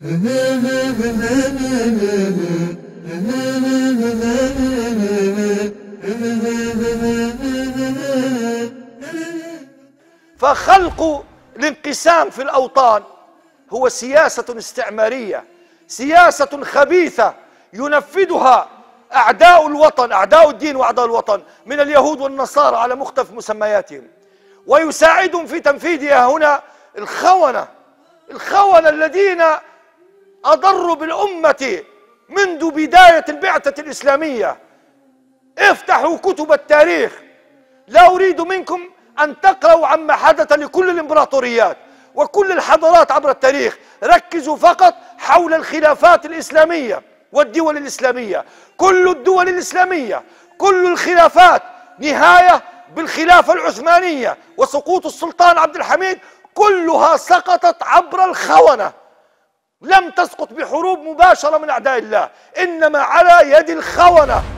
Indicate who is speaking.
Speaker 1: فخلق
Speaker 2: الانقسام في الاوطان هو سياسه استعماريه سياسه خبيثه ينفذها اعداء الوطن اعداء الدين واعداء الوطن من اليهود والنصارى على مختلف مسمياتهم ويساعدهم في تنفيذها هنا الخونه الخونه الذين أضروا بالأمة منذ بداية البعثة الإسلامية افتحوا كتب التاريخ لا أريد منكم أن تقرأوا عما حدث لكل الإمبراطوريات وكل الحضارات عبر التاريخ ركزوا فقط حول الخلافات الإسلامية والدول الإسلامية كل الدول الإسلامية كل الخلافات نهاية بالخلافة العثمانية وسقوط السلطان عبد الحميد كلها سقطت عبر الخونه لم تسقط بحروب مباشرة من أعداء الله إنما على يد الخونة